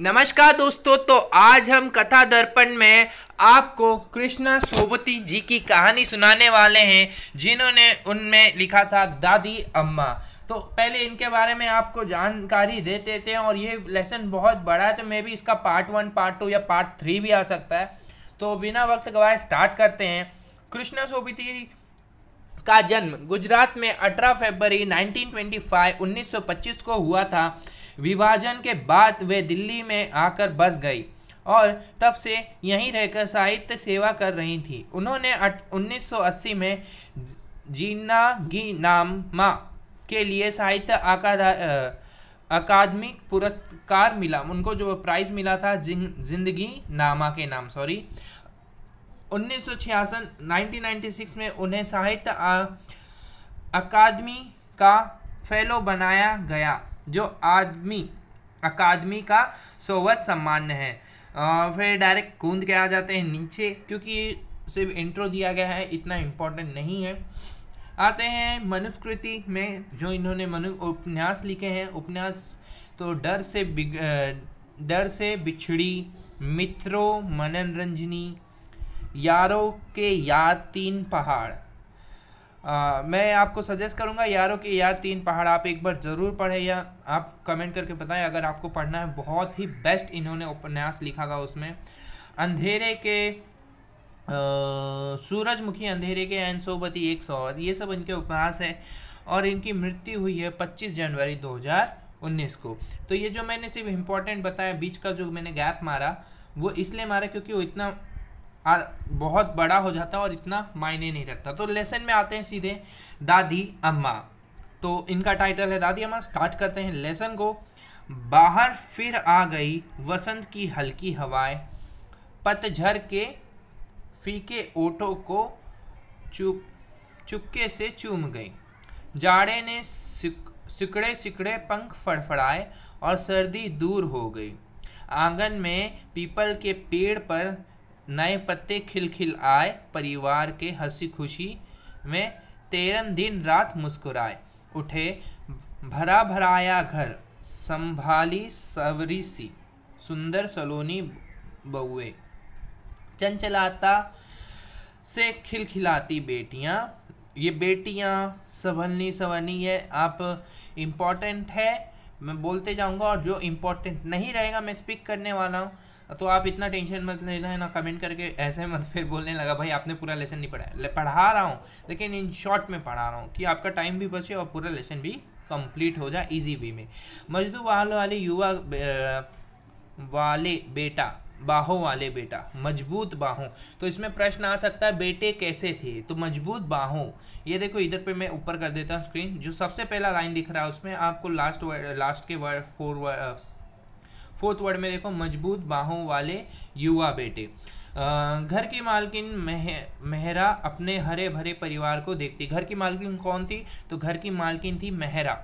नमस्कार दोस्तों तो आज हम कथा दर्पण में आपको कृष्णा सोबती जी की कहानी सुनाने वाले हैं जिन्होंने उनमें लिखा था दादी अम्मा तो पहले इनके बारे में आपको जानकारी दे देते हैं और ये लेसन बहुत बड़ा है तो मे भी इसका पार्ट वन पार्ट टू या पार्ट थ्री भी आ सकता है तो बिना वक्त गवाए स्टार्ट करते हैं कृष्णा सोबती का जन्म गुजरात में 18 फरवरी 1925 1925 को हुआ था विभाजन के बाद वे दिल्ली में आकर बस गई और तब से यहीं रहकर साहित्य सेवा कर रही थी उन्होंने 1980 में जीना गी नामा के लिए साहित्य अकादमिक पुरस्कार मिला उनको जो प्राइज़ मिला था जिंदगी नामा के नाम सॉरी उन्नीस सौ में उन्हें साहित्य अकादमी का फेलो बनाया गया जो आदमी अकादमी का सोवत सम्मान है फिर डायरेक्ट कूद के आ जाते हैं नीचे क्योंकि सिर्फ इंट्रो दिया गया है इतना इम्पोर्टेंट नहीं है आते हैं मनुस्कृति में जो इन्होंने मनु उपन्यास लिखे हैं उपन्यास तो डर से डर से बिछड़ी मित्रों मनन रंजनी यारों के यार तीन पहाड़ आ, मैं आपको सजेस्ट करूँगा यारों कि यार तीन पहाड़ आप एक बार ज़रूर पढ़ें या आप कमेंट करके बताएं अगर आपको पढ़ना है बहुत ही बेस्ट इन्होंने उपन्यास लिखा था उसमें अंधेरे के सूरजमुखी अंधेरे के एन सोबती एक सौ ये सब इनके उपन्यास हैं और इनकी मृत्यु हुई है 25 जनवरी 2019 को तो ये जो मैंने सिर्फ इम्पोर्टेंट बताया बीच का जो मैंने गैप मारा वो इसलिए मारा क्योंकि वो इतना बहुत बड़ा हो जाता है और इतना मायने नहीं रखता तो लेसन में आते हैं सीधे दादी अम्मा तो इनका टाइटल है दादी अम्मा स्टार्ट करते हैं लेसन को बाहर फिर आ गई वसंत की हल्की हवाएं पतझर के फीके ओटों को चुप चुपके से चूम गई जाड़े ने सिकड़े सिकड़े पंख फड़फड़ाए और सर्दी दूर हो गई आंगन में पीपल के पेड़ पर नए पत्ते खिलखिल आए परिवार के हंसी खुशी में तेरन दिन रात मुस्कुराए उठे भरा भराया घर संभाली सवरी सी सुंदर सलोनी बउए चंचलाता से खिलखिलाती बेटियाँ ये बेटियाँ संभलनी सवनी ये आप इम्पॉर्टेंट है मैं बोलते जाऊँगा और जो इम्पोर्टेंट नहीं रहेगा मैं स्पीक करने वाला हूँ तो आप इतना टेंशन मत लेना है ना कमेंट करके ऐसे मत फिर बोलने लगा भाई आपने पूरा लेसन नहीं ले, पढ़ा रहा हूँ लेकिन इन शॉर्ट में पढ़ा रहा हूँ कि आपका टाइम भी बचे और पूरा लेसन भी कंप्लीट हो जाए इजी वे में मजदूर वाहन वाले युवा वाले बेटा बाहों वाले बेटा मजबूत बाहों तो इसमें प्रश्न आ सकता है बेटे कैसे थे तो मजबूत बाहों ये देखो इधर पे मैं ऊपर कर देता हूँ स्क्रीन जो सबसे पहला लाइन दिख रहा है उसमें आपको लास्ट लास्ट के word four word fourth word में देखो मजबूत बाहों वाले युवा बेटे घर की मालकिन मह, मेहरा अपने हरे भरे परिवार को देखती घर की मालकिन कौन थी तो घर की मालकिन थी मेहरा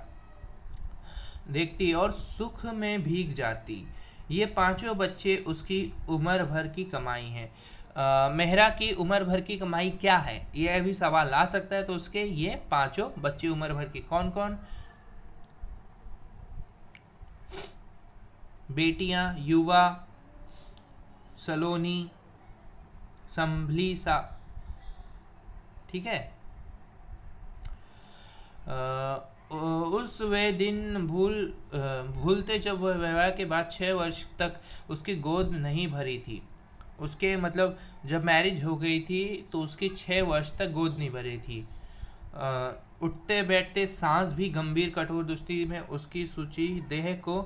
देखती और सुख में भीग जाती ये पांचों बच्चे उसकी उम्र भर की कमाई हैं मेहरा की उम्र भर की कमाई क्या है यह भी सवाल आ सकता है तो उसके ये पांचों बच्चे उम्र भर की कौन कौन बेटियां युवा सलोनी संभली सा ठीक है आ, उस वे दिन भूल भूलते जब वह विवाह के बाद छः वर्ष तक उसकी गोद नहीं भरी थी उसके मतलब जब मैरिज हो गई थी तो उसकी छः वर्ष तक गोद नहीं भरी थी आ, उठते बैठते सांस भी गंभीर कठोर दुष्टि में उसकी सूची देह को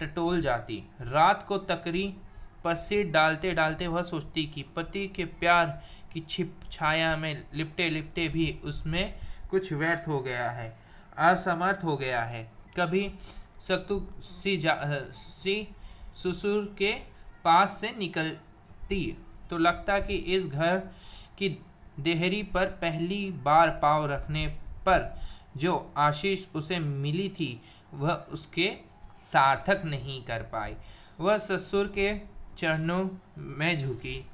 टटोल जाती रात को तकरी पर सिर डालते डालते वह सोचती कि पति के प्यार की छिप छाया में लिपटे लिपटे भी उसमें कुछ व्यर्थ हो गया है असमर्थ हो गया है कभी सत्तु सी जा सी ससुर के पास से निकलती तो लगता कि इस घर की देहरी पर पहली बार पाव रखने पर जो आशीष उसे मिली थी वह उसके सार्थक नहीं कर पाई वह ससुर के चरणों में झुकी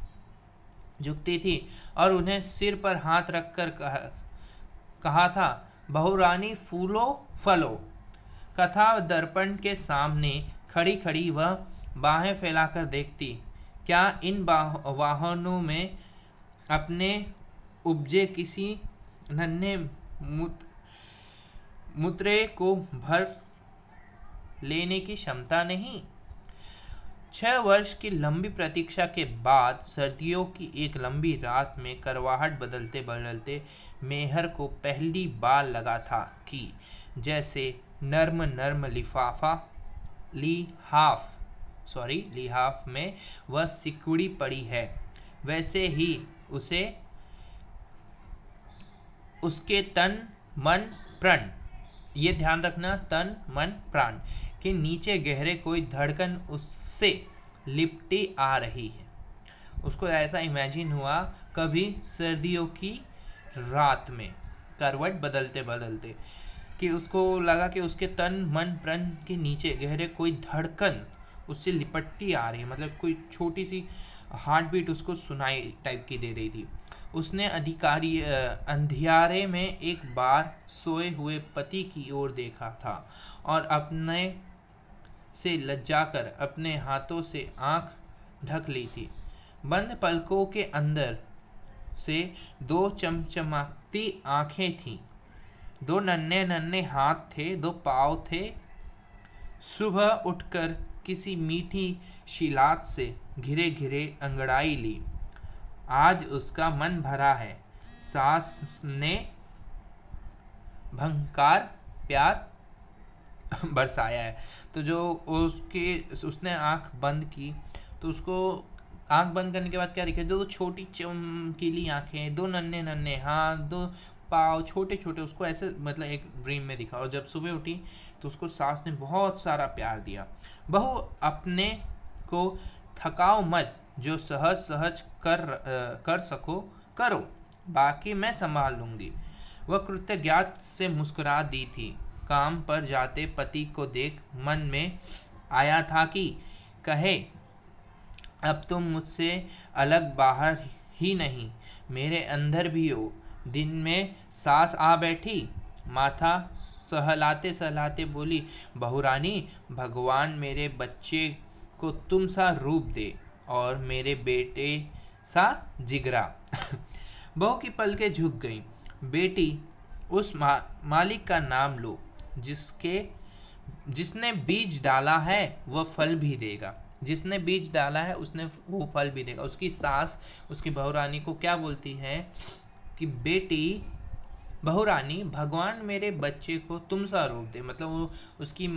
झुकती थी और उन्हें सिर पर हाथ रखकर कहा, कहा था बहुरानी फूलों फलो कथा दर्पण के सामने खड़ी खड़ी वह बाहें फैलाकर देखती क्या इन वाहनों में अपने उपजे किसी नन्हे मुत, मुत्रे को भर लेने की क्षमता नहीं छः वर्ष की लंबी प्रतीक्षा के बाद सर्दियों की एक लंबी रात में करवाहट बदलते बदलते मेहर को पहली बार लगा था कि जैसे नर्म नर्म लिफाफा ली हाफ सॉरी लिहाफ में वह सिकुड़ी पड़ी है वैसे ही उसे उसके तन मन प्रण ये ध्यान रखना तन मन प्राण के नीचे गहरे कोई धड़कन उससे लिपटी आ रही है उसको ऐसा इमेजिन हुआ कभी सर्दियों की रात में करवट बदलते बदलते कि उसको लगा कि उसके तन मन प्रण के नीचे गहरे कोई धड़कन उससे लिपटती आ रही है मतलब कोई छोटी सी हार्ट बीट उसको सुनाई टाइप की दे रही थी उसने अधिकारी अंधियारे में एक बार सोए हुए पति की ओर देखा था और अपने से लज्जाकर अपने हाथों से आंख ढक ली थी बंद पलकों के अंदर से दो चमचमाती आंखें थीं दो नन्हे नन्हे हाथ थे दो पाव थे सुबह उठकर किसी मीठी शिलात से घिरे घिरे अंगड़ाई ली आज उसका मन भरा है सास ने भंकार प्यार बरसाया है तो जो उसके उसने आंख बंद की तो उसको आंख बंद करने के बाद क्या दिखा दो छोटी चमकीली आंखें दो नन्हे नन्हे हाथ दो पाव छोटे छोटे उसको ऐसे मतलब एक ड्रीम में दिखा और जब सुबह उठी तो उसको सास ने बहुत सारा प्यार दिया बहू अपने को थकाओ मत जो सहज सहज कर कर सको करो बाकी मैं संभाल लूँगी वह कृतज्ञात से मुस्कुरा दी थी काम पर जाते पति को देख मन में आया था कि कहे अब तुम मुझसे अलग बाहर ही नहीं मेरे अंदर भी हो दिन में सास आ बैठी माथा सहलाते सहलाते बोली बहुरानी भगवान मेरे बच्चे को तुम सा रूप दे और मेरे बेटे सा जिगरा बहू की के झुक गई बेटी उस मा, मालिक का नाम लो जिसके जिसने बीज डाला है वह फल भी देगा जिसने बीज डाला है उसने वो फल भी देगा उसकी सास उसकी बहुरानी को क्या बोलती है कि बेटी बहुरानी भगवान मेरे बच्चे को तुम सा रोक दे मतलब वो उसकी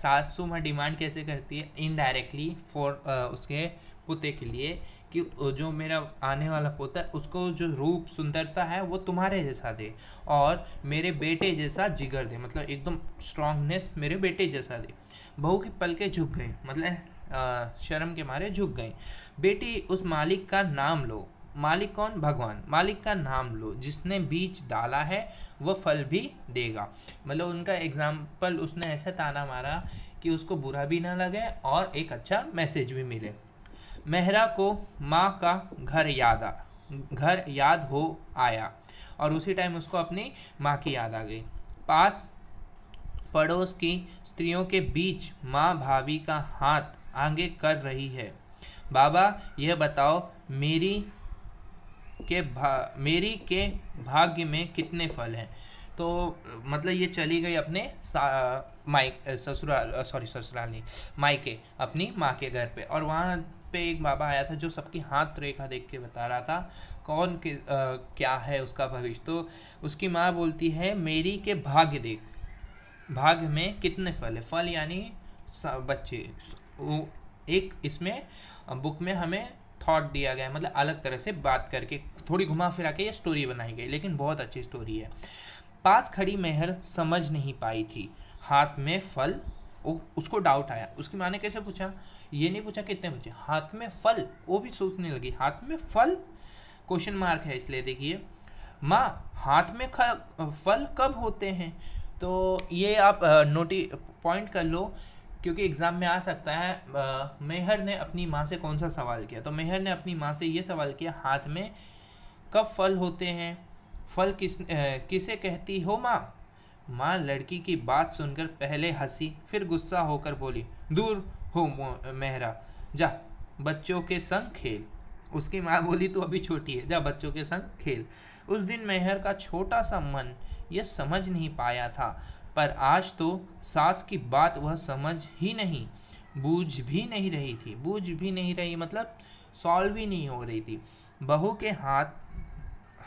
सासू में डिमांड कैसे करती है इनडायरेक्टली फॉर उसके पोते के लिए कि जो मेरा आने वाला पोता है उसको जो रूप सुंदरता है वो तुम्हारे जैसा दे और मेरे बेटे जैसा जिगर दे मतलब एकदम स्ट्रांगनेस मेरे बेटे जैसा दे बहू की पलके झुक गए मतलब शर्म के मारे झुक गए बेटी उस मालिक का नाम लो मालिक कौन भगवान मालिक का नाम लो जिसने बीज डाला है वह फल भी देगा मतलब उनका एग्जाम्पल उसने ऐसा ताना मारा कि उसको बुरा भी ना लगे और एक अच्छा मैसेज भी मिले मेहरा को माँ का घर याद आ घर याद हो आया और उसी टाइम उसको अपनी माँ की याद आ गई पास पड़ोस की स्त्रियों के बीच माँ भाभी का हाथ आगे कर रही है बाबा यह बताओ मेरी के भा मेरी के भाग्य में कितने फल हैं तो मतलब ये चली गई अपने माइक ससुराल सॉरी ससुराल नहीं के अपनी माँ के घर पे और वहाँ पे एक बाबा आया था जो सबकी हाथ रेखा देख के बता रहा था कौन के आ, क्या है उसका भविष्य तो उसकी माँ बोलती है मेरी के भाग्य देख भाग्य में कितने फल है फल यानी बच्चे एक इसमें बुक में हमें थॉट दिया गया है मतलब अलग तरह से बात करके थोड़ी घुमा फिरा के ये स्टोरी बनाई गई लेकिन बहुत अच्छी स्टोरी है पास खड़ी मेहर समझ नहीं पाई थी हाथ में फल उसको डाउट आया उसकी माँ ने कैसे पूछा ये नहीं पूछा कितने बचे हाथ में फल वो भी सोचने लगी हाथ में फल क्वेश्चन मार्क है इसलिए देखिए माँ हाथ में फल कब होते हैं तो ये आप नोटि पॉइंट कर लो क्योंकि एग्ज़ाम में आ सकता है मेहर ने अपनी माँ से कौन सा सवाल किया तो मेहर ने अपनी माँ से ये सवाल किया हाथ में कब फल होते हैं फल किस आ, किसे कहती हो माँ माँ लड़की की बात सुनकर पहले हंसी फिर गुस्सा होकर बोली दूर हो मेहरा जा बच्चों के संग खेल उसकी माँ बोली तो अभी छोटी है जा बच्चों के संग खेल उस दिन मेहर का छोटा सा मन यह समझ नहीं पाया था पर आज तो सास की बात वह समझ ही नहीं बूझ भी नहीं रही थी बूझ भी नहीं रही मतलब सॉल्व ही नहीं हो रही थी बहू के हाथ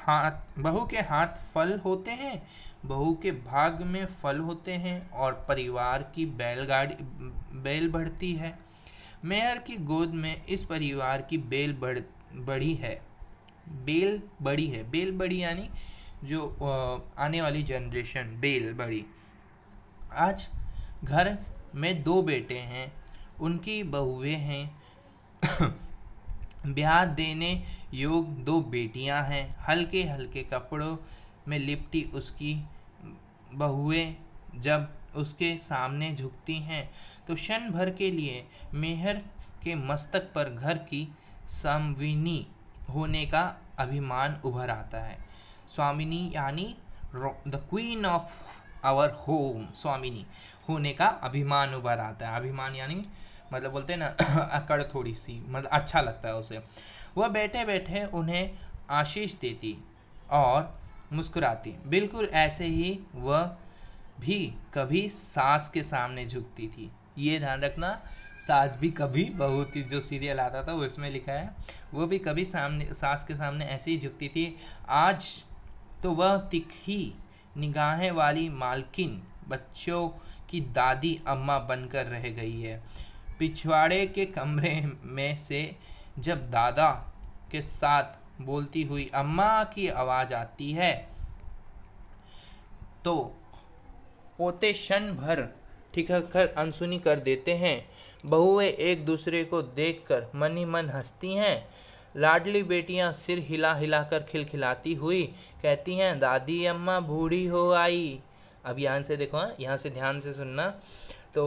हाथ बहू के हाथ फल होते हैं बहू के भाग में फल होते हैं और परिवार की बैलगाड़ी बैल बढ़ती है मेयर की गोद में इस परिवार की बेल बढ़ बढ़ी है बेल बड़ी है बेल बड़ी यानी जो आने वाली जनरेशन बेल बड़ी आज घर में दो बेटे हैं उनकी बहुएं हैं ब्याह देने योग दो बेटियां हैं हल्के हल्के कपड़ों में लिपटी उसकी बहुएं जब उसके सामने झुकती हैं तो क्षण भर के लिए मेहर के मस्तक पर घर की समविनी होने का अभिमान उभर आता है स्वामिनी यानी the queen of our home स्वामिनी होने का अभिमान उभर आता है अभिमान यानी मतलब बोलते हैं ना अकड़ थोड़ी सी मतलब अच्छा लगता है उसे वह बैठे बैठे उन्हें आशीष देती और मुस्कुराती बिल्कुल ऐसे ही वह भी कभी सास के सामने झुकती थी ये ध्यान रखना सास भी कभी बहुत ही जो सीरियल आता था उसमें लिखा है वो भी कभी सामने सास के सामने ऐसे ही झुकती थी आज तो वह तिखी निगाहें वाली मालकिन बच्चों की दादी अम्मा बनकर रह गई है पिछवाड़े के कमरे में से जब दादा के साथ बोलती हुई अम्मा की आवाज़ आती है तो पोते क्षण भर कर अनसुनी कर देते हैं बहुएं एक दूसरे को देखकर मन ही मन हंसती हैं लाडली बेटियां सिर हिला हिला कर खिलखिलाती हुई कहती हैं दादी अम्मा बूढ़ी हो आई अब यहाँ से देखो हाँ, यहाँ से ध्यान से सुनना तो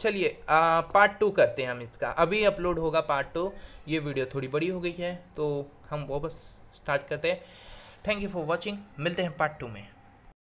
चलिए पार्ट टू करते हैं हम इसका अभी अपलोड होगा पार्ट टू ये वीडियो थोड़ी बड़ी हो गई है तो हम वो बस स्टार्ट करते हैं थैंक यू फॉर वॉचिंग मिलते हैं पार्ट टू में